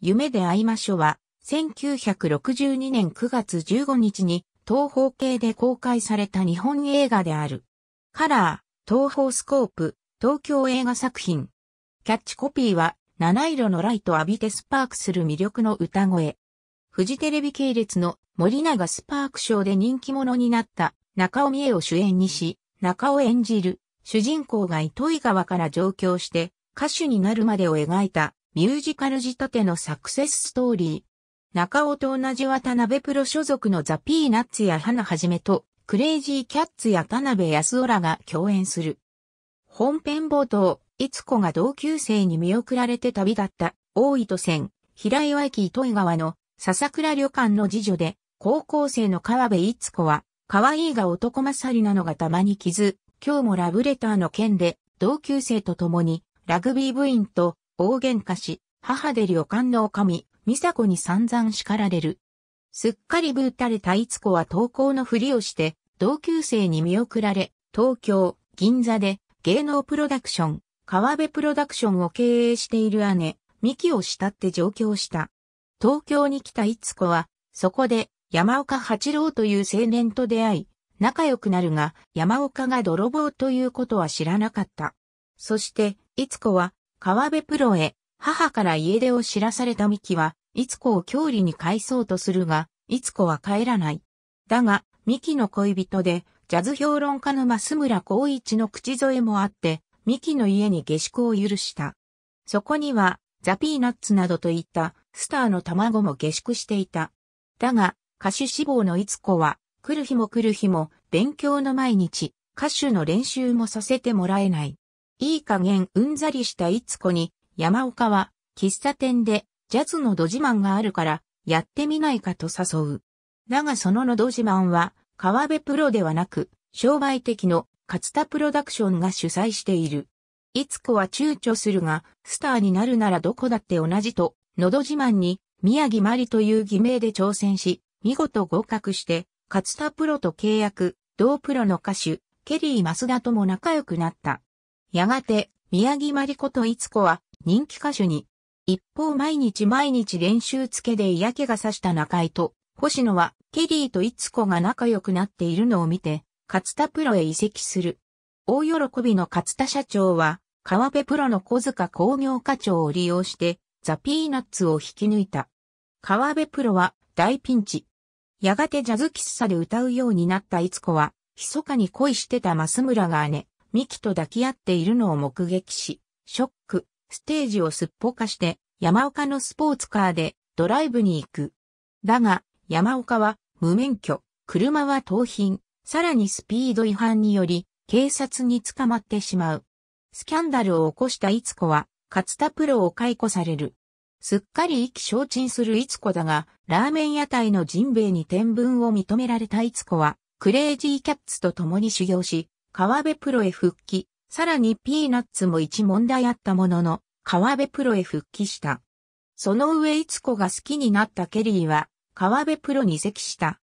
夢で会いましょうは、1962年9月15日に東方系で公開された日本映画である。カラー、東方スコープ、東京映画作品。キャッチコピーは、七色のライト浴びてスパークする魅力の歌声。フジテレビ系列の森永スパーク賞で人気者になった中尾美恵を主演にし、中尾演じる主人公が糸井川から上京して歌手になるまでを描いたミュージカル仕立てのサクセスストーリー。中尾と同じ渡辺プロ所属のザ・ピーナッツや花はじめと、クレイジーキャッツや田辺康夫らが共演する。本編冒頭、いつこが同級生に見送られて旅立った、大糸線、平岩駅糸井川の笹倉旅館の次女で、高校生の川辺いつこは、可愛いが男勝りなのがたまに傷、今日もラブレターの件で、同級生と共に、ラグビー部員と大喧嘩し、母で旅館の女将、美佐子に散々叱られる。すっかりぶーたれたいつ子は投稿のふりをして、同級生に見送られ、東京、銀座で芸能プロダクション、川辺プロダクションを経営している姉、美希を慕って上京した。東京に来たいつ子は、そこで山岡八郎という青年と出会い、仲良くなるが、山岡が泥棒ということは知らなかった。そして、いつ子は、川辺プロへ、母から家出を知らされたミキは、いつこを郷里に返そうとするが、いつこは帰らない。だが、ミキの恋人で、ジャズ評論家の増村光一の口添えもあって、ミキの家に下宿を許した。そこには、ザ・ピーナッツなどといったスターの卵も下宿していた。だが、歌手志望のいつこは、来る日も来る日も、勉強の毎日、歌手の練習もさせてもらえない。いい加減うんざりしたいつこに、山岡は、喫茶店で、ジャズのど自慢があるから、やってみないかと誘う。だがそののど自慢は、川辺プロではなく、商売的の勝田プロダクションが主催している。いつこは躊躇するが、スターになるならどこだって同じと、のど自慢に、宮城まりという偽名で挑戦し、見事合格して、勝田プロと契約、同プロの歌手、ケリー・マスダとも仲良くなった。やがて、宮城まりこといつこは人気歌手に。一方毎日毎日練習つけで嫌気がさした中井と、星野はケリーといつこが仲良くなっているのを見て、勝田プロへ移籍する。大喜びの勝田社長は、川辺プロの小塚工業課長を利用して、ザ・ピーナッツを引き抜いた。川辺プロは大ピンチ。やがてジャズ喫茶で歌うようになったいつこは、密かに恋してた増村が姉、ミキと抱き合っているのを目撃し、ショック、ステージをすっぽかして、山岡のスポーツカーでドライブに行く。だが、山岡は無免許、車は盗品、さらにスピード違反により、警察に捕まってしまう。スキャンダルを起こしたいつこは、勝田プロを解雇される。すっかり意気消沈するいつこだが、ラーメン屋台のジンベイに天文を認められたいつこは、クレイジーキャッツと共に修行し、川辺プロへ復帰、さらにピーナッツも一問題あったものの、川辺プロへ復帰した。その上いつこが好きになったケリーは、川辺プロに移籍した。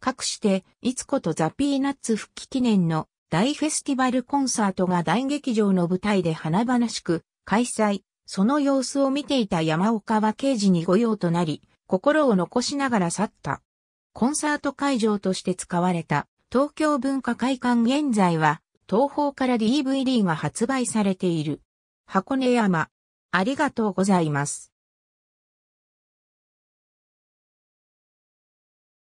かくして、いつことザ・ピーナッツ復帰記念の大フェスティバルコンサートが大劇場の舞台で華々しく開催、その様子を見ていた山岡は刑事に御用となり、心を残しながら去った。コンサート会場として使われた東京文化会館現在は、東方から DVD が発売されている。箱根山。ありがとうございます。